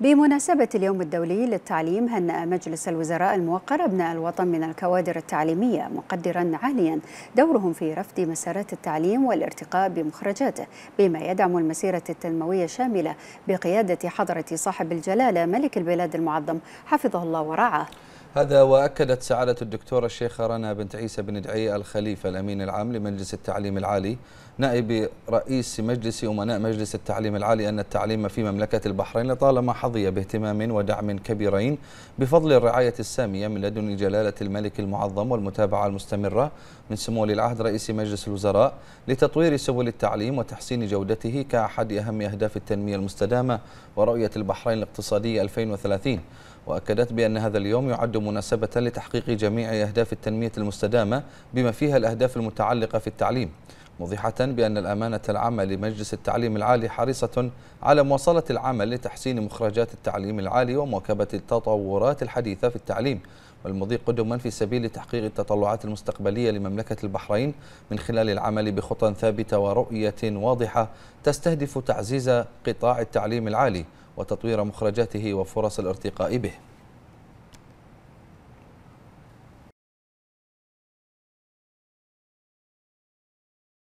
بمناسبة اليوم الدولي للتعليم هنأ مجلس الوزراء الموقر أبناء الوطن من الكوادر التعليمية مقدرا عاليا دورهم في رفض مسارات التعليم والارتقاء بمخرجاته بما يدعم المسيرة التنموية الشاملة بقيادة حضرة صاحب الجلالة ملك البلاد المعظم حفظه الله ورعاه هذا وأكدت سعادة الدكتورة الشيخة رنا بنت عيسى بن دعي الخليفة الأمين العام لمجلس التعليم العالي نائب رئيس مجلس أمناء مجلس التعليم العالي أن التعليم في مملكة البحرين لطالما حظي باهتمام ودعم كبيرين بفضل الرعاية السامية من لدن جلالة الملك المعظم والمتابعة المستمرة من سمو ولي العهد رئيس مجلس الوزراء لتطوير سبل التعليم وتحسين جودته كأحد أهم أهداف التنمية المستدامة ورؤية البحرين الاقتصادية 2030 وأكدت بأن هذا اليوم يعد مناسبة لتحقيق جميع أهداف التنمية المستدامة بما فيها الأهداف المتعلقة في التعليم موضحة بأن الأمانة العامة لمجلس التعليم العالي حريصة على مواصلة العمل لتحسين مخرجات التعليم العالي ومواكبة التطورات الحديثة في التعليم والمضي قدما في سبيل تحقيق التطلعات المستقبلية لمملكة البحرين من خلال العمل بخطى ثابتة ورؤية واضحة تستهدف تعزيز قطاع التعليم العالي وتطوير مخرجاته وفرص الارتقاء به